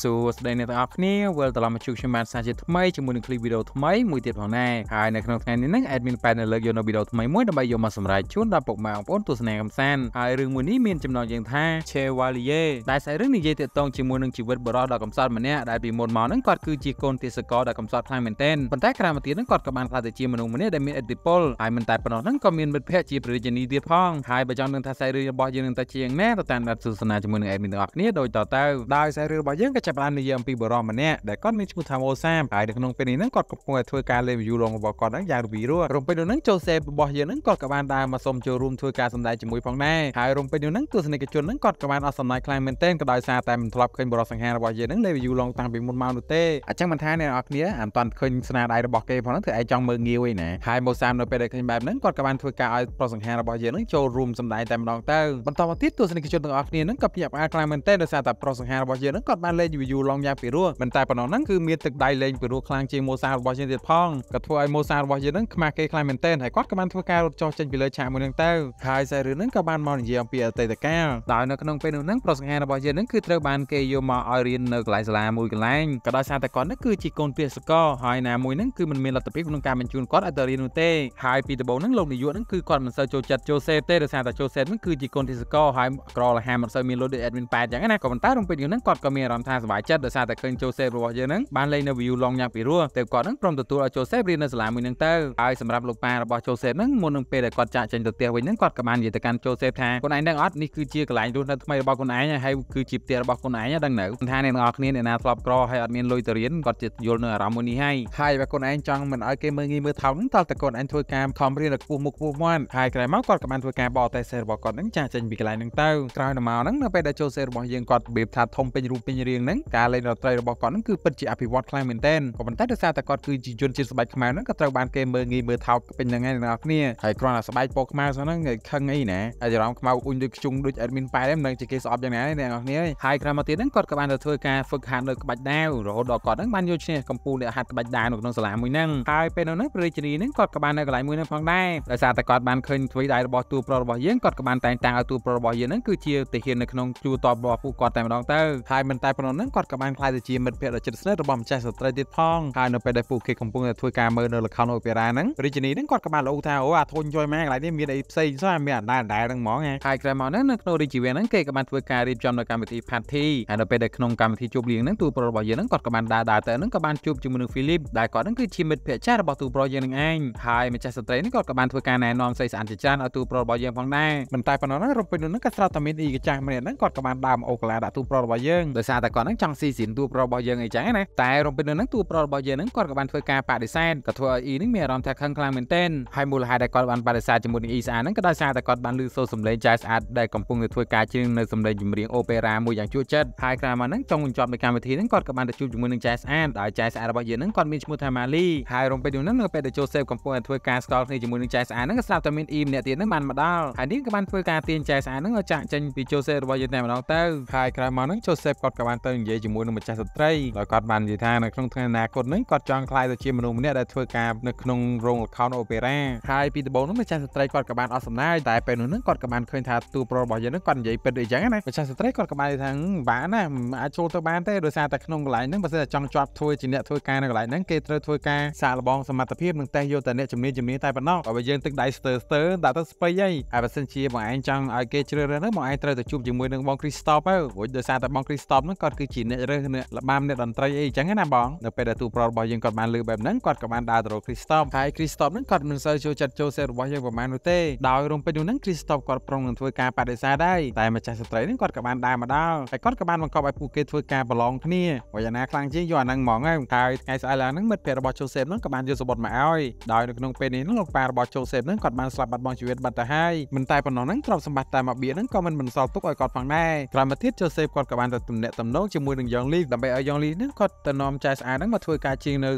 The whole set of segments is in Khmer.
សួស្តីអ្នកទាំងអស់គ្នាវិលត្រឡប់មកជួបខ្ញុំបានសាជាថ្មីជាមួយនឹងឃ្លីបវីដេអូថ្មីមួយទៀតផងដែរហើយនៅក្នុងថ្ងៃនេះហ្នឹង admin ប៉ែននៅលើកយកនៅវីដេអូថ្មីមួយដើម្បីយកមកសម្រេចជូនដល់ពុកម៉ែបងប្អូនទស្សនាកំសាន្តហើយរឿងមួយនេះមានចំណងជើងថា Chevalier ដែលស្អីរឿងនិយាយទាក់ទងជាមួយនឹងជីវិតបរិសុទ្ធដ៏កំសត់ម្នាក់ដែលពីមុនមកហ្នឹងគាត់គឺជាកូនទេសករដ៏កំសត់ខ្លាំងមែនទែនប៉ុន្តែក្រោយមកទៀតហ្នឹងគាត់ក៏បានក្លាយទៅជាមនុស្សម្នាក់ដែលមានឥទ្ធិពលហើយមិនតែប៉ុណ្ណោះហ្នឹងក៏មានមិត្តភ័ក្តិជាប្រជានីទៀតផងហើយបើចង់នឹងថាស្អីរឿងរបស់យើងនឹងទៅជាយ៉ាងណាទៅតាមដានទស្សនាជាមួយនឹង admin ទាំងអស់គ្នាដោយតទៅដោយស្អីរឿងរបស់យើងក៏ចាប់បាននិយាយអំពីបរិមម្នាក់ដែលគាត់មានឈ្មោះថាម៉ូសាមហើយនៅក្នុងពេលនេះហ្នឹងគាត់កំពុងតែធ្វើការលេង view ឡងរបស់គាត់ហ្នឹងយ៉ាងរវីរួចរំពេចនោះហ្នឹងចូលសេរបស់យើងហ្នឹងគាត់ក៏បានដើរមកសុំចូលរួមធ្វើការសម្ដែងជាមួយផងដែរហើយរំពេចនោះហ្នឹងទស្សនិកជនហ្នឹងគាត់ក៏បានអត់សំណើចខ្លាំងមែនទែនក៏ដោយសារតែមិនធ្លាប់ឃើញបរិសង្ហារបស់យើងហ្នឹងលេង view ឡងតាំងពីមុនមកនោះទេអញ្ចឹងមិនថាអ្នកនរគ្នាមិនតាន់ឃើញស្នាដៃរបស់គេផងហ្នឹងធ្វើឯងចង់មើលងាយឯណាហើយម៉ូសាមនៅពេលដែលឃើញបែបហ្នឹងគាត់ក៏បានធ្វើការឲ្យប្រសង្ហារបស់យើងហ្នឹងចូលរួមសម្ដែងតែម្ដងទៅបន្តមកទៀតទស្សនិកជនទាំងអស់គ្នាហ្នឹងក៏ភ្ញាក់ផ្អើលខ្លាំងមែនទែនដោយសារតែប្រសង្ហារបស់យើងហ្នឹងគាត់បានលេងយូរយូរឡងយ៉ាងពីរោះមិនតែប៉ុណ្ណោះហ្នឹងគឺមានទឹកដៃលេងពីរោះខ្លាំងជាងម៉ូសារបស់យើងទៀតផងក៏ធ្វើឲ្យម៉ូសារបស់យើងហ្នឹងខ្មាស់គេខ្លាំងមែនទែនហើយគាត់ក៏បានធ្វើការរត់ចោះចេញពីលើឆាកមួយហ្នឹងទៅហើយសាររឿងហ្នឹងក៏បានមកនិយាយអំពីអតីតកាលដោយនៅក្នុងពេលនោះហ្នឹងប្រសង្ហារបស់យើងហ្នឹងគឺត្រូវបានគេយកមកឲ្យរៀននៅកន្លែងសាលាមួយកន្លែងក៏ដោយសារតែគាត់ហ្នឹងគឺជាកូនពាសកលហើយណាមួយហ្នឹងគឺមិនមានលទ្ធភាពក្នុងការបញ្ជូនគាត់ឲ្យទៅរៀននោះទេហើយពីដំបូងហ្នឹងលោកនាយកហ្នឹងគឺគាត់មិនសូវចូលចិត្តចូលសេទេដោយសារតែចូលសេហ្នឹងគឺជាកូនទេសកលហើយក្រលហាមិនសូវមានលុយដូច admin 8អញ្ចឹងណាក៏ប៉ុន្តែរំពេចយូរហ្នឹងគាត់ក៏មានអារម្មណ៍ថាសប្បាយចិត្តដោយសារតែឃើញចូសេបរបស់យើងហ្នឹងបានលេងនៅ view long យ៉ាងពីរោះតែគាត់ហ្នឹងព្រមទទួលឲ្យចូសេបរៀននៅសាលាមួយហ្នឹងទៅហើយសម្រាប់លោកប៉ារបស់ចូសេបហ្នឹងមុននឹងពេលដែលគាត់ចាក់ចេញទៅផ្ទះវិញហ្នឹងគាត់ក៏បាននិយាយទៅកាន់ចូសេបថាខ្លួនឯងនឹងអត់នេះគឺជាកន្លែងរស់នៅថ្មីរបស់ខ្លួនឯងហើយគឺជាផ្ទះរបស់ខ្លួនឯងដឹងនៅថាអ្នកទាំងអស់គ្នាអ្នកណាធ្លាប់ក្រហើយអត់មានលុយទៅរៀនគាត់ជិតយល់នៅអារម្មណ៍មួយនេះហើយហើយបើខ្លួនឯងចង់មិនឲ្យគេមើលងាយមើលថោកហ្នឹងតើតើខ្លួនឯងធ្វើការខំរៀនដល់ខ្ពស់មុខខ្ពស់មាត់ហើយក្រោយមកគាត់ក៏បានធ្វើការបកតេស្តរបស់គាត់ហ្នឹងចាក់ចេញពីកន្លែងហ្នឹងទៅក្រោយមកហ្នឹងនៅពេលដែលចូសេបរបស់យើងគាត់បៀបថាធំពេញរូបពេញរាងហ្នឹងហ្នឹងការលេងរាត្រីរបស់គាត់ហ្នឹងគឺពិតជាអភិវឌ្ឍខ្លាំងមែនទែនក៏ប៉ុន្តែដោយសារតែគាត់គឺជាជនជាតិស្បែកខ្មៅហ្នឹងក៏ត្រូវបានគេមើលងាយមើលថោកពេញហ្នឹងឯងអ្នកគ្នាហើយគ្រាន់តែស្បែកពណ៌ខ្មៅហ្នឹងខឹងអីណាអាយរ៉ោមខ្មៅអ៊ុញដូចខ្ជុងដូចអេដមីនប៉ែហ្នឹងនឹងជាគេស្អប់យ៉ាងណាអ្នកគ្នាហើយក្រោយមកទៀតហ្នឹងគាត់ក៏បានទៅធ្វើការហ្វឹកហាត់នៅក្បាច់ដាវរហូតដល់គាត់ហ្នឹងបានយកឈ្នះកម្ពុជាអ្នកហាត់ក្បាច់ដាវនៅក្នុងសាលាមួយហ្នឹងហើយពេលនោះហ្នឹងព្រះរាជនីហ្នឹងគាត់ក៏បាននៅកន្លែងមួយហ្នឹងផងដែរដោយសារតែគាត់បានឃើញទ្វីដៃរបស់ទូប្រុសរបស់យើងគាត់ក៏បានតែងតាំងឲ្យទូប្រុសរបស់យើងហ្នឹងគឺជាទាហាននៅក្នុងជួរតបរបស់ពួកគាត់តែម្ដងទៅហើយមិនតែប៉ុណ្ណោះហ្នឹងគាត់ក៏បានក្លាយទៅជាមិត្តភក្តិដ៏ជិតស្និទ្ធរបស់ម្ចាស់ស្ត្រីទៀតផងហើយនៅពេលដែលពួកគេកំពុងតែធ្វើការមើលនៅល្ខោនអូប៉េរ៉ាហ្នឹងរាជនីហ្នឹងគាត់ក៏បានលោថាអូអាធុញយយម៉ែកន្លែងនេះមានអីផ្សេងសោះមានអណ្ដាលអណ្ដាលហ្នឹងហ្មងហើយក្រោយមកហ្នឹងនៅក្នុងរាជវិហារហ្នឹងគេក៏បានធ្វើការរៀបចំនៅកម្មវិធី party ហើយនៅពេលដែលក្នុងកម្មវិធីជប់លៀងហ្នឹងទូប្រុសរបស់យើងហ្នឹងគាត់ក៏បានដើរដើរទៅហ្នឹងក៏បានជួបជាមួយនឹង Philip ដែលគាត់ហ្នឹងគឺជាមិត្តភក្តិចាស់របស់ទូប្រុសយើងនឹងឯងហើយម្ចាស់ស្ត្រីហ្នឹងគាត់ក៏បានធ្វើការណែនាំស្អីស្អានជាច្រើនឲ្យទូប្រុសរបស់យើងផងដែរមិនតែប៉ុណ្ណោះណារំពេញនោះហ្នឹងក៏ស្រាប់តែមានអ៊ីកចាស់ម្នាក់ហ្នឹងគាត់ក៏បានដើមអូកាឡាដាក់ទូប្រុសរបស់យើងដោយសារតែគាត់គាត់នឹងចង់ស៊ីស៊ីនតួប្រុសរបស់យើងអីចឹងណាតែរំពេចនៅនឹងតួប្រុសរបស់យើងនឹងគាត់ក៏បានធ្វើការបដិសេធក៏ធ្វើឲ្យអ៊ីនឹងមានអារម្មណ៍ថាខឹងខ្លាំងមែនទែនហើយមូលហេតុដែលគាត់បានបដិសេធជាមួយនឹងអ៊ីស្អានឹងក៏ដោយសារតែគាត់បានលឺសូរសំឡេងចាស់ស្អាតដែលកំពុងតែធ្វើការច្រៀងនៅសំឡេងចម្រៀងអូប៉េរ៉ាមួយយ៉ាងជក់ចិត្តហើយក្រោយមកហ្នឹងចុងបញ្ចប់នៃកម្មវិធីហ្នឹងគាត់ក៏បានទៅជួបជាមួយនឹងចាស់ស្អាតដោយចាស់ស្អាតរបស់យើងហ្នឹងគាត់មានឈ្មោះថាម៉ាលីហើយរំពេចហ្នឹងនៅពេលដែលជូសេបកំពុងតែធ្វើការស្គាល់គ្នាជាមួយនឹងចាស់ស្អាតហ្នឹងក៏ស្រាប់តែមានអ៊ីម្នាក់ទៀតហ្នឹងបានមកដល់ហើយនេះក៏បានធ្វើការទាញចាស់ស្អាតហ្នឹងឲ្យចាក់ចេញពីជូសេបរបស់យើងតែម្ដងទៅហើយក្រោយមកហ្នឹងជូសេបគាត់ក៏បានទៅនិយាយជាមួយនឹងម្ចាស់ស្ត្រីដោយគាត់បាននិយាយថានៅក្នុងថ្ងៃអនាគតហ្នឹងគាត់ចង់ក្លាយទៅជាមនុស្សម្នាក់ដែលធ្វើការនៅក្នុងរោងល្ខោនអូប៉េរ៉ាហើយពីដំបូងហ្នឹងម្ចាស់ស្ត្រីគាត់ក៏បានអត់សំណាយតែពេលនោះហ្នឹងគាត់ក៏បានឃើញថាទូប្រុសរបស់យើងហ្នឹងគាត់និយាយពិតអីចឹងណាម្ចាស់ស្ត្រីគាត់ក៏បានថាបានណាអាចចូលទៅបានទេដោយសារតែក្នុងកន្លែងហ្នឹងបើសិនតែចង់ជាប់ធ្វើជាអ្នកធ្វើការនៅកន្លែងហ្នឹងគេត្រូវធ្វើការសាកល្បងសមត្ថភាពនិងតេស្តយកតែអ្នកជំនាញជំនាញតែប៉ុណ្ណោះបើយើងទឹកដៃស្ទើស្ទើដាក់ទៅស្ពៃហើយហើយបើសិនជាបងឯងចង់ឲ្យគេជ្រើសរើសហ្នឹងបងឯងត្រូវទៅជួបជាមួយនឹងបងគ្រីស្តបទៅព្រោះដោយសារតែបងគ្រីស្តបហ្នឹងគាត់គឺជាអ្នករើសអ្នកលបាំអ្នកតន្ត្រីអីចឹងណាបងនៅពេលដែលទូប្រុសរបស់យើងគាត់បានលើបែបហ្នឹងគាត់ក៏បានដើរទៅរកគ្រីស្តបហើយគ្រីស្តបហ្នឹងគាត់មិនសូវចូលចិត្តចូលសេរបស់យើងប្រហែលនោះទេដោយរំពេចនោះហ្នឹងគ្រីស្តបគាត់ប្រុងនឹងធ្វើការបដិសេធដែរតែម្ចាស់ស្ត្រីហ្នឹងគាត់ក៏បានដើរមកដល់ហើយគាត់ក៏បានបង្កប់ឲ្យពួកគេធ្វើការប្រឡងគ្នាហើយយ៉ាងណាខ្លាំងជាងយកអាហ្នឹងហ្មងហើយថ្ងៃស្អែកឡើងហ្នឹងមិត្តភក្តិរបស់ជូសេបហ្នឹងក៏បានយកសបុតមកឲ្យដោយនៅក្នុងពេលនេះហ្នឹងលោកប៉ារបស់ជូសេបហ្នឹងគាត់បានស្លាប់បាត់បង់ជីវិតបាត់ទៅហើយមិនតែប៉ុណ្ណោះហ្នឹងទ្រព្យសម្បត្តិតែមួយបៀហ្នឹងក៏មិនបន្សល់ទុកឲ្យគាត់ផងដែរក្រោយមកទៀតជូសេបគាត់ក៏បានទៅទំនាក់ទំនងជាមួយនឹងយ៉ងលីដើម្បីឲ្យយ៉ងលីហ្នឹងគាត់ទៅនាំចែស្អាតហ្នឹងមកធ្វើការជាងនៅ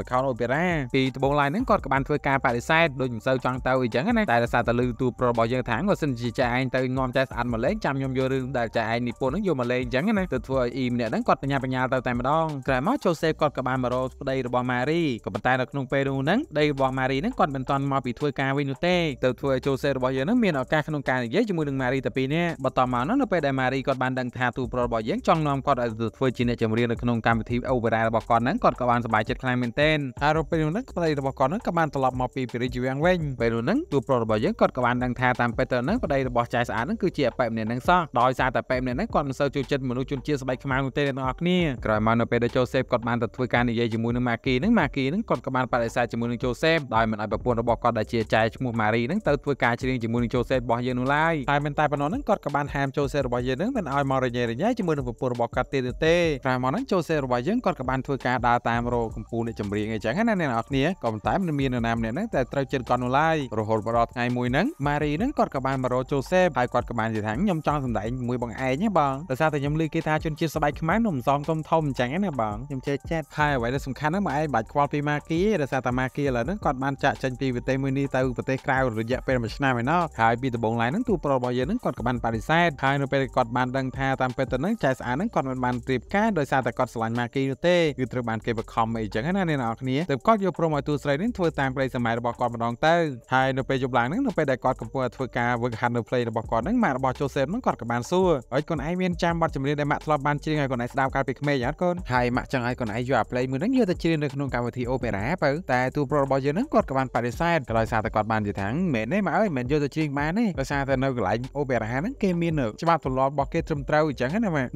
លខោនអូប៉េរ៉ាពីដបងឡាយហ្នឹងគាត់ក៏បានធ្វើការបដិសេធដូចមិនសូវចង់ទៅអីចឹងណាតែដោយសារតែលឺទូប្រុសរបស់យើងថាគាត់សិនជាចែឯងទៅនាំចែស្អាតមកលេងចាំខ្ញុំយករឿងដែលចែឯងនិពន្ធហ្នឹងយកមកលេងចឹងណាទៅធ្វើឲ្យអ៊ីម្នាក់ហ្នឹងគាត់បញ្ញាបញ្ញាទៅតែម្ដងក្រោយមកចូសេគាត់ក៏បានមករកប្តីរបស់ម៉ារីក៏ប៉ុន្តែនៅក្នុងពេលនោះហ្នឹងប្តីរបស់ម៉ារីហ្នឹងគាត់មិនទាន់មកពីធ្វើការវិញនោះទេទៅធ្វើឲ្យចូសេរបស់យើងហ្នឹងមានឱកាសក្នុងការនិយាយជាមួយនឹងម៉ារីតែពីរនាក់បន្តមកហ្នឹងនៅពេលដែលម៉ារីគាត់បានដឹងថាទូប្រុសរបស់យើងចង់នាំគាត់ធ្វើជាអ្នកចម្រៀងនៅក្នុងកម្មវិធី Opera របស់គាត់ហ្នឹងគាត់ក៏បានសប្បាយចិត្តខ្លាំងមែនទែនហើយរពេលនោះហ្នឹងប្តីរបស់គាត់ហ្នឹងក៏បានត្រឡប់មកពីពារីជីវាំងវិញពេលនោះហ្នឹងទូប្រុសរបស់យើងគាត់ក៏បានដឹងថាតាមពិតទៅហ្នឹងប្តីរបស់ចៃស្អាតហ្នឹងគឺជាអប៉ែម្នាក់ហ្នឹងសោះដោយសារតែប៉ែម្នាក់ហ្នឹងគាត់មិនសូវចូលចិត្តមនុស្សជនជាតិស្បែកខ្មៅនោះទេអ្នកនរគ្នាក្រោយមកនៅពេលដែលចូសេបគាត់បានទៅធ្វើការនិយាយជាមួយនឹងម៉ាគីហ្នឹងម៉ាគីហ្នឹងគាត់ក៏បានបដិសេធជាមួយនឹងចូសេបដោយមិនឲ្យប្រពន្ធរបស់គាត់ដែលជាចៃឈ្មោះម៉ារីហ្នឹងទៅធ្វើការច្រៀងជាមួយនឹងចូសេបរបស់យើងនោះឡើយតែមិនតែប៉ុណ្ណោះហ្នឹងគាត់ក៏បានហាមចូសេបរបស់យើងហ្នឹងមិនឲ្យមករញ៉េរញ៉ៃជាមួយនឹងប្រពន្ធរបស់កាត់ទៀតទេតាមមកហ្នឹងចូលសេរបស់យើងគាត់ក៏បានធ្វើការដើរតាមរោកម្ពុជាអ្នកចម្រៀងអីចឹងណាអ្នកនរគ្នាក៏ប៉ុន្តែមិនមាននរណាម្នាក់ហ្នឹងតែត្រូវចិត្តគាត់នោះឡើយរហូតមកដល់ថ្ងៃមួយហ្នឹងម៉ារីហ្នឹងគាត់ក៏បានមករោចូលសេហើយគាត់ក៏បាននិយាយថាខ្ញុំចង់សម្ដែងមួយបងឯងណាបងដោយសារតែខ្ញុំឮគេថាជនជាតិស្បែកខ្មៅនំសងធំធំអញ្ចឹងណាបងខ្ញុំចេះចិត្តហើយអ្វីដែលសំខាន់ហ្នឹងមកឯងបាច់ខ្វល់ពីម៉ាគីដោយសារតែម៉ាគីឥឡូវហ្នឹងគាត់បានចាក់ចេញពីប្រទេសមួយនេះទៅប្រទេសក្រៅរយៈពេល1ឆ្នាំឯណោះហើយពីដំបូងឡើយហ្នឹងទូប្រុសរបស់យើងហ្នឹងគាត់ក៏បានបដិសេធហើយនៅពេលគាត់បានដឹងថាតាមពេលទៅហ្នឹងចែស្អាតហ្នឹងគាត់គាត់មិនបានរៀបការដោយសារតែគាត់ស្រឡាញ់ម៉ាគីនោះទេគឺត្រូវបានគេបង្ខំអីចឹងណាអ្នកនរគ្នាទើបគាត់យល់ព្រមឲ្យទូស្រីនេះធ្វើតាមក្តីសម័យរបស់គាត់ម្ដងទៅហើយនៅពេលយប់ឡើងហ្នឹងនៅពេលដែលគាត់កំពុងធ្វើការវឹកហាត់នៅ play របស់គាត់ហ្នឹងម៉ាក់របស់ជូសេបហ្នឹងគាត់ក៏បានសួរអើយកូនឯងមានចាំបទចម្រៀងដែលម៉ាក់ធ្លាប់បានច្រៀងឲ្យកូនឯងស្ដាប់កាលពីក្មេងអត់កូនហើយម៉ាក់ចង់ឲ្យកូនឯងយកអា play មួយហ្នឹងយកទៅច្រៀងនៅក្នុងកម្មវិធី opera បើតែទូប្រុសរបស់យើងហ្នឹងគាត់ក៏បានបដិសេធក៏ដោយសារតែគាត់បាននិយាយថាមែនទេម៉ាក់អើយមិនយកទៅច្រៀងបានទេដោយសារតែនៅកន្លែង opera ហ្នឹងគេមានច្បាប់ទម្លាប់របស់គេត្រឹមត្រូវអញ្ចឹងណាម៉ាក់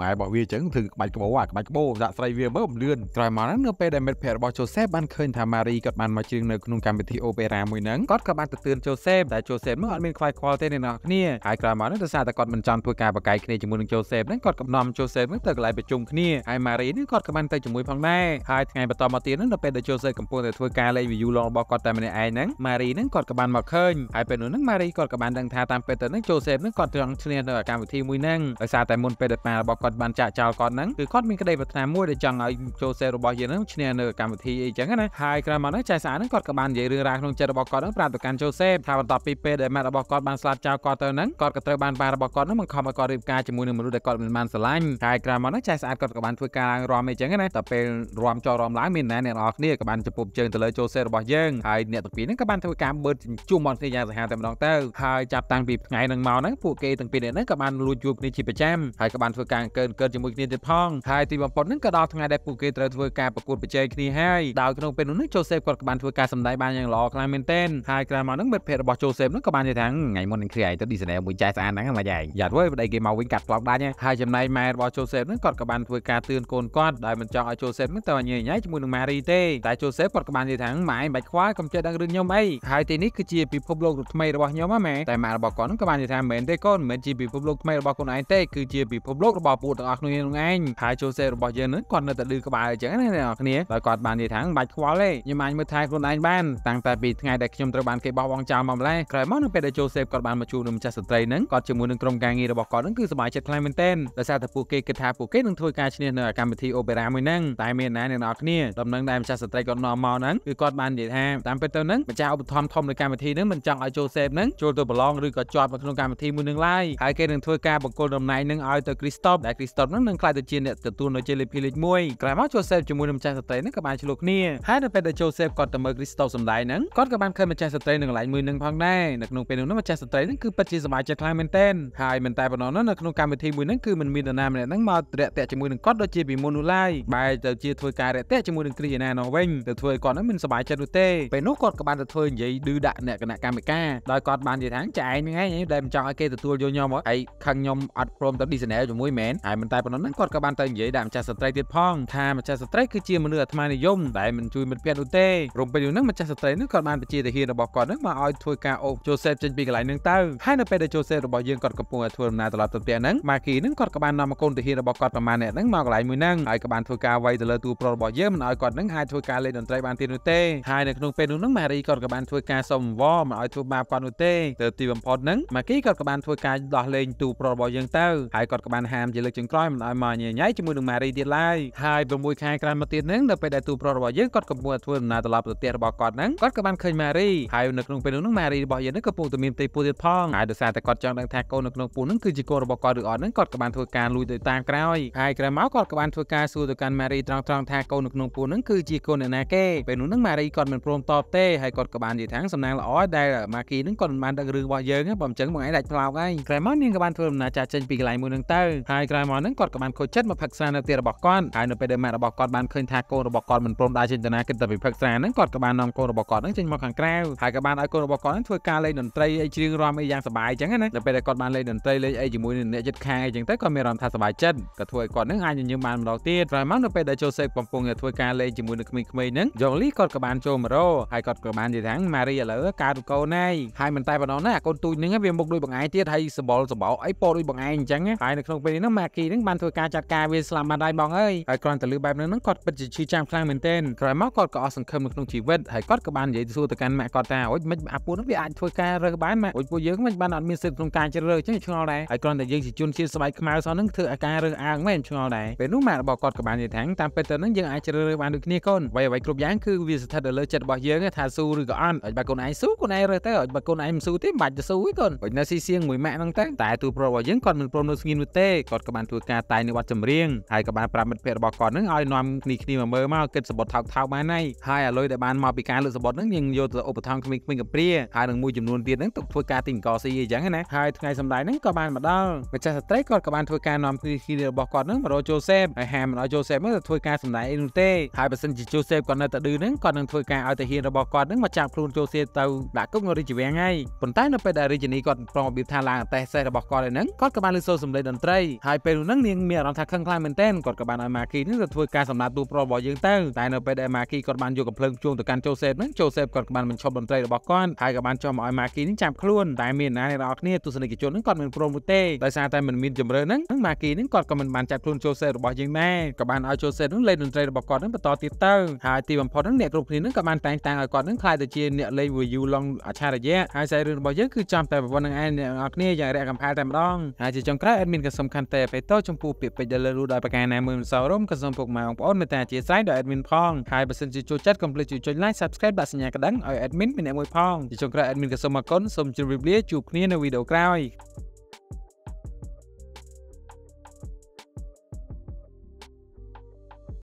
ម៉ែរបស់វាអញ្ចឹងគឺក្បាច់ក្បោអាក្បាច់ក្បោដាក់ស្រីវាមើលលឿនក្រោយមកហ្នឹងនៅពេលដែលមិត្តភ័ក្តិរបស់ជូសេបបានឃើញថាម៉ារីគាត់បានមកច្រៀងនៅក្នុងកម្មវិធីអូប៉េរ៉ាមួយហ្នឹងគាត់ក៏បានទៅទឿនជូសេបតែជូសេបនោះអត់មានខ្វាយខ្វល់ទេអ្នកនរគ្នាហើយក្រោយមកហ្នឹងដោយសារតែគាត់មិនចង់ធ្វើការបកាយគ្នាជាមួយនឹងជូសេបហ្នឹងគាត់កំណំជូសេបហ្នឹងទៅកន្លែងប្រជុំគ្នាហើយម៉ារីហ្នឹងគាត់ក៏បានទៅជាមួយផងដែរហើយថ្ងៃបន្តមកទៀតហ្នឹងនៅពេលដែលជូសេបកំពុងតែធ្វើការលេងវីយូឡងរបស់គាត់តែម្នាក់ឯងហ្នឹងម៉ារីហ្នឹងគាត់ក៏បានមកឃើញហើយពេលនោះហ្នឹងម៉ារីគាត់ក៏បានដឹងថាតាមពេលទៅហ្នឹងជូសេបហ្នឹងគាត់ចង់ឈ្នះនៅកម្មវិធីមួយហ្នឹងដោយសារតែមុនពេលដែលប៉ារបស់គាត់គាត់បាន ចាក់ចោលគាត់ហ្នឹងគឺគាត់មានក្តីប្រាថ្នាមួយដែលចង់ឲ្យចូលសេរបស់យើងហ្នឹងឈ្នះនៅកម្មវិធីអីចឹងណាហើយក្រោយមកហ្នឹងចៃស្អាតហ្នឹងគាត់ក៏បាននិយាយរឿងរ៉ាវក្នុងចិត្តរបស់គាត់ហ្នឹងប្រាប់ទៅកាន់ចូលសេថាបន្ទាប់ពីពេលដែលម៉ាក់របស់គាត់បានស្លាប់ចោលគាត់ទៅហ្នឹងគាត់ក៏ត្រូវបានប៉ារបស់គាត់ហ្នឹងបង្ខំឲ្យគាត់រៀបការជាមួយនឹងមនុស្សដែលគាត់មិនបានស្រឡាញ់ហើយក្រោយមកហ្នឹងចៃស្អាតគាត់ក៏បានធ្វើការឡើងរំអីចឹងណាតែពេលរំចោលរំឡើងមានណែអ្នកនរគ្នាក៏បានចំពុបជើងទៅលើចូលសេរបស់យើងហើយអ្នកទាំងពីរហ្នឹងក៏បានធ្វើការបឺតជញ្ជុំមកគ្នាយ៉ាងសាហាវតែម្ដងទៅហើយចាប់តាំងពីថ្ងៃហ្នឹងមកហ្នឹងពួកគេទាំងពីរនាក់ហ្នឹងក៏បានលួចជួបគ្នាជាប្រចាំហើយក៏បានធ្វើការអង្គើច្រើនកើតជាមួយគ្នាទៀតផងហើយទីបំផុតនឹងក៏ដល់ថ្ងៃដែលពួកគេត្រូវធ្វើការប្រកួតប្រជែងគ្នាហើយដោយក្នុងពេលនោះនឹងចូសេបគាត់ក៏បានធ្វើការសម្ដែងបានយ៉ាងល្អខ្លាំងមែនទែនហើយក្រោយមកនឹងមិត្តភក្តិរបស់ចូសេបនឹងក៏បាននិយាយថាថ្ងៃមុននឹងគ្នាឯងទៅឌីសណែមួយចាយស្អាតហ្នឹងមកយ៉ាងយ៉ាត់វើយប្តីគេមកវិញកាត់ផ្លោកដាច់ហើយចំណែកម៉ែរបស់ចូសេបនឹងគាត់ក៏បានធ្វើការទឿនកូនគាត់ដោយមិនចង់ឲ្យចូសេបនឹងទៅញ៉ៃញ៉ៃជាមួយនឹងម៉ារីទេតែចូសេបគាត់ក៏បាននិយាយថាម៉ែមិនបាច់ខ្វល់កុំចេះដឹងរឿងខ្ញុំអីហើយទីនេះគឺជាពិភពលោកថ្មីរបស់ខ្ញុំហ៎ម៉ែតែម៉ែរបស់គាត់នឹងក៏បាននិយាយថាមិនមែនទេកូនមិនមែនជាពិភពលោកថ្មីរបស់ខ្លួនឯងទេគឺជាពិភពលោករបស់ពួកទាំងអស់គ្នានឹងឯងហើយជូសេរបស់យើងនឹងគាត់នៅតែឌឺក្បាលអញ្ចឹងណាអ្នកគ្នាដោយគាត់បាននិយាយថាមិនបាច់ខ្វល់ទេខ្ញុំអាចមើលថែខ្លួនឯងបានតាំងតែពីថ្ងៃដែលខ្ញុំត្រូវបានគេបោះបង់ចោលមកម្ល៉េះក្រោយមកនៅពេលដែលជូសេគាត់បានមកជួបនឹងម្ចាស់ស្ត្រីនឹងគាត់ជាមួយនឹងក្រុមការងាររបស់គាត់នឹងគឺសប្បាយចិត្តខ្លាំងមែនទែនដោយសារតែពួកគេគិតថាពួកគេនឹងធ្វើការឈ្នះនៅកម្មវិធីអូប៉េរ៉ាមួយហ្នឹងតែមានណាអ្នកនរគ្នាដំណឹងដែលម្ចាស់ស្ត្រីគាត់នាំមកហ្នឹងគឺគាត់បាននិយាយថាតាមពិតទៅហ្នឹងម្ចាស់ឧបត្ថម្ភធំនៃកម្មវិធីហ្នឹងមិនចង់ឲ្យជូសេបហ្នឹងចូលទៅប្រឡងឬក៏ជាប់នៅក្នុងកម្មវិធីមួយនឹងឡើយហើយគេនឹងធ្វើការបង្កលតំណែងនឹងឲ្យទៅគ្រីស្តបដែលរីស្តុបនឹងនឹងក្លាយទៅជាអ្នកទទួលនៅជេលីភីលេខ1ក្រោយមកចូសេបជាមួយនឹងម្ចាស់ស្ត្រីនឹងក៏បានឆ្លោះគ្នាហើយនៅពេលដែលចូសេបគាត់ទៅមើលគ្រីស្តុបសម្ដែងហ្នឹងគាត់ក៏បានឃើញម្ចាស់ស្ត្រីនឹងកន្លែងមួយនឹងផងដែរនៅក្នុងពេលនោះម្ចាស់ស្ត្រីនឹងគឺពិតជាសប្បាយចិត្តខ្លាំងមែនទែនហើយមិនតែប៉ុណ្ណោះនៅក្នុងកម្មវិធីមួយហ្នឹងគឺមិនមាននរណាម្នាក់ហ្នឹងមករាក់ទាក់ជាមួយនឹងគាត់ដូចជាពីមុននោះឡើយបែរទៅជាធ្វើការរាក់ទាក់ជាមួយនឹងគ្រីយ៉ាណានោះវិញទៅធ្វើឲ្យគាត់ហ្នឹងមិនសប្បាយចិត្តនោះទេពេលនោះគាត់ក៏បានទៅធ្វើនិយាយឌឺដាក់អ្នកគណៈកម្មការដោយគាត់បាននិយាយថាចែឯងហ្នឹងឯងដែលមិនចង់ឲ្យគេទទួលយកខ្ញុំហ៎ឯងខឹងខ្ញុំអត់ព្រមទៅ Disney ជាមួយមែនហើយដែរមិនតែប៉ុណ្ណោះគាត់ក៏បានទៅនិយាយដែរម្ចាស់ស្ត្រីទៀតផងថាម្ចាស់ស្ត្រីគឺជាមនុស្សអាត្មានិយមដែលមិនជួយមិត្តភ័ក្តិនោះទេរំពេចនោះនឹងម្ចាស់ស្ត្រីនឹងគាត់បានបញ្ជាទាហានរបស់គាត់នឹងមកឲ្យធ្វើការអូសចូសេបចេញពីកន្លែងនឹងទៅហើយនៅពេលដែលចូសេបរបស់យើងគាត់កំពុងតែធ្វើដំណើរត្រឡប់ទៅផ្ទះនឹងម៉ាគីនឹងគាត់ក៏បាននាំកូនទាហានរបស់គាត់ប្រមាណអ្នកនឹងមកកន្លែងមួយនឹងហើយក៏បានធ្វើការវាយទៅលើទូប្រុសរបស់យើងមិនឲ្យគាត់នឹងអាចធ្វើការលេងតន្ត្រីបានទៀតនោះទេហើយនៅក្នុងពេលនោះនឹងម៉ារីគាត់ក៏បានធ្វើការសុំវងមិនឲ្យធ្វើបាបគាត់នោះទេទៅទីបំផុតនឹងម៉ាគីគាត់ក៏បានធ្វើការដោះលែងទូប្រុសរបស់យើងទៅហើយគាត់ក៏បានហាមជាលើកងក្រោយមិនឲ្យមកញ៉ៃញ៉ៃជាមួយនឹងម៉ារីទៀតឡើយហើយ6ខែក្រោយមកទៀតហ្នឹងនៅពេលដែលទូប្រុសរបស់យើងគាត់កំពុងធ្វើដំណើរត្រឡប់ទៅផ្ទះរបស់គាត់ហ្នឹងគាត់ក៏បានឃើញម៉ារីហើយនៅក្នុងពេលនោះម៉ារីរបស់យើងហ្នឹងក៏កំពុងតែមានផ្ទៃពោះទៀតផងហើយដោយសារតែគាត់ចង់ដឹងថាកូននៅក្នុងពោះហ្នឹងគឺជាកូនរបស់គាត់ឬអត់ហ្នឹងគាត់ក៏បានធ្វើការលួចទៅតាមក្រោយហើយក្រោយមកគាត់ក៏បានធ្វើការសួរទៅកាន់ម៉ារីត្រង់ត្រង់ថាកូននៅក្នុងពោះហ្នឹងគឺជាកូនអ្នកណាគេពេលនោះហ្នឹងម៉ារីគាត់មិនព្រមតបទេហើយគាត់ក៏បាននិយាយថាសំណាងល្អដែលម៉ាគីហ្នឹងគាត់មិនបានដឹងរឿងរបស់យើងបើមិនចឹងបងឯងដាច់ផ្លោកហើយក្រោយមកនាងក៏បានធ្វើដំណើរចាកចេញពីកន្លែងមួយហ្នឹងទៅហើយក្រោយមកថ្មហ្នឹងគាត់ក៏បានខូចចិត្តមកផឹកស្រានៅផ្ទះរបស់គាត់ហើយនៅពេលដែលម៉ែរបស់គាត់បានឃើញថាកូនរបស់គាត់មិនព្រមដើរចេញទៅណាគិតតែពីផឹកស្រាហ្នឹងគាត់ក៏បាននាំកូនរបស់គាត់ហ្នឹងចេញមកខាងក្រៅហើយក៏បានឲ្យកូនរបស់គាត់ហ្នឹងធ្វើការលេងតន្ត្រីអីច្រៀងរាំអីយ៉ាងសប្បាយអញ្ចឹងណានៅពេលដែលគាត់បានលេងតន្ត្រីលេងអីជាមួយនឹងអ្នកជិតខាងអីចឹងទៅគាត់មានអារម្មណ៍ថាសប្បាយចិត្តក៏ធ្វើឲ្យគាត់ហ្នឹងអាចញញឹមបានម្ដងទៀតក្រោយមកនៅពេលដែលចូលសេពកំពុងធ្វើការលេងជាមួយនឹងក្មេងៗហ្នឹងយ៉ងលីគាត់ក៏បានចូលមករកហើយគាត់ក៏បាននិយាយថាម៉ារីឥឡូវកើតកូនហើយហើយមិនតែប៉ុណ្ណោះណាកូនទូចហ្នឹងវាមុខដូចបងឯងទៀតហើយសបល់សបោអីពោដូចបងឯងអញ្ចឹងហើយនៅក្នុងពេលនេះហ្នឹងម៉ាគីគីនឹងបានធ្វើការចាត់ការវាស្លាប់បាត់ហើយបងអើយហើយគ្រាន់តែលើបែបហ្នឹងគាត់ពិតជាឈឺចាំខ្លាំងមែនទែនក្រោយមកគាត់ក៏អស់សង្ឃឹមនៅក្នុងជីវិតហើយគាត់ក៏បាននិយាយសួរទៅកាន់ម៉ាក់គាត់ថាអូចមិនអាពូនឹងវាអាចធ្វើការរើសបានម៉ាក់អូចពួកយើងមិនបានអត់មានសិទ្ធិក្នុងការជ្រើសរើសចឹងឆ្ងល់ដែរហើយគ្រាន់តែយើងជាជនជាតិស្បែកខ្មៅសោះនឹងធ្វើឲ្យការរើសអើងមែនឆ្ងល់ដែរពេលនោះម៉ាក់របស់គាត់ក៏បាននិយាយថាតាមពិតទៅនឹងយើងអាចជ្រើសរើសបានដូចគ្នាកូនអ្វីអ្វីគ្រប់យ៉ាងគឺវាស្ថិតនៅលើចិត្តរបស់យើងថាស៊ូឬក៏អត់ឲ្យបើកូនឯងស៊ូកូនឯងរើសទៅឲ្យបើកូនឯងមិនស៊ូទេមិនបាច់ទៅស៊ូទេកូនបើនៅស៊ីសៀងមួយម៉ាក់ហ្នឹងទៅតែទូប្រុសរបស់យើងគាត់មិនព្រមនៅស្ងៀមនោះទេគាត់ក៏បានបានធ្វើការតែងនៅវត្តចម្រៀងហើយក៏បានប្រាប់មិត្តភ័ក្តិរបស់គាត់នឹងឲ្យនាំគ្នាគ្នាមកមើលមកគិតសបុតថោកថោកបានហើយហើយអាលុយដែលបានមកពីការលើកសបុតនឹងយើងយកទៅឧបត្ថម្ភក្មេងៗកំព្រាហើយនឹងមួយចំនួនទៀតនឹងទុកធ្វើការទិញកស៊ីអីចឹងណាហើយថ្ងៃសម្ដែងនឹងក៏បានមកដល់ម្ចាស់ស្ត្រីគាត់ក៏បានធ្វើការនាំគ្នាគ្នារបស់គាត់នឹងមករកជូសេបហើយហាមមិនឲ្យជូសេបមកទៅធ្វើការសម្ដែងអីនោះទេហើយបើសិនជាជូសេបគាត់នៅតែឌឺនឹងគាត់នឹងធ្វើការឲ្យតាហ៊ានរបស់គាត់នឹងមកចាប់ខ្លួនជូសេបទៅដាក់គុកនៅរាជវាំងហើយប៉ុន្តែនៅពេលដែលរាជនីគាត់ប្រងរបៀបថាឡើងអតេសេសរបស់គាត់ឯហ្នឹងគាត់ក៏បានលើសូរសម្លេងតន្ត្រីហើយពេលពេលនោះនាងមានអារម្មណ៍ថាខឹងខ្លាំងមែនទែនគាត់ក៏បានឲ្យម៉ាគីនឹងទៅធ្វើការសម្លាប់ទូប្រុសរបស់យើងទៅតែនៅពេលដែលម៉ាគីគាត់បានយកកំភ្លើងជួងទៅកាន់ចូសេបនឹងចូសេបគាត់ក៏បានបញ្ឈប់តន្ត្រីរបស់គាត់ហើយក៏បានចោះមកឲ្យម៉ាគីនឹងចាប់ខ្លួនតែមានណាអ្នកនរគ្នាទស្សនិកជននឹងគាត់មិនព្រមនោះទេដោយសារតែមិនមានជំរឿននឹងម៉ាគីនឹងគាត់ក៏មិនបានចាប់ខ្លួនចូសេបរបស់យើងដែរក៏បានឲ្យចូសេបនឹងលេងតន្ត្រីរបស់គាត់នឹងបន្តទៀតទៅហើយទីបំផុតនឹងអ្នកគ្រប់គ្នានឹងក៏បានតែងតាំងឲ្យគាត់នឹងខ្លាយទៅជាអ្នកលេង Wii U ឡងអច្ឆរិយៈហើយសាយរឿងរបស់យើងគឺចាំតែប្រព័ន្ធនឹងឯងអ្នកនរគ្នាយ៉ាងរកកំផែលតែម្ដងហើយជាចុងក្រោយអត់មានកសុំខាន់តែពេលតូចចំពោះពាក្យពេចន៍ដែលលើសលូដោយប្រការណាមួយមិនសោរមក៏សូមពុកម៉ែបងប្អូនមេត្តាអធិស្ឋានដល់ admin ផងហើយបើសិនជាចូលចិត្តកុំភ្លេចជួយចុច like subscribe ដាក់សញ្ញាកណ្ដឹងឲ្យ admin ម្នាក់មួយផងជាចុងក្រោយ admin ក៏សូមអរគុណសូមជម្រាបលាជួបគ្នានៅវីដេអូក្រោយ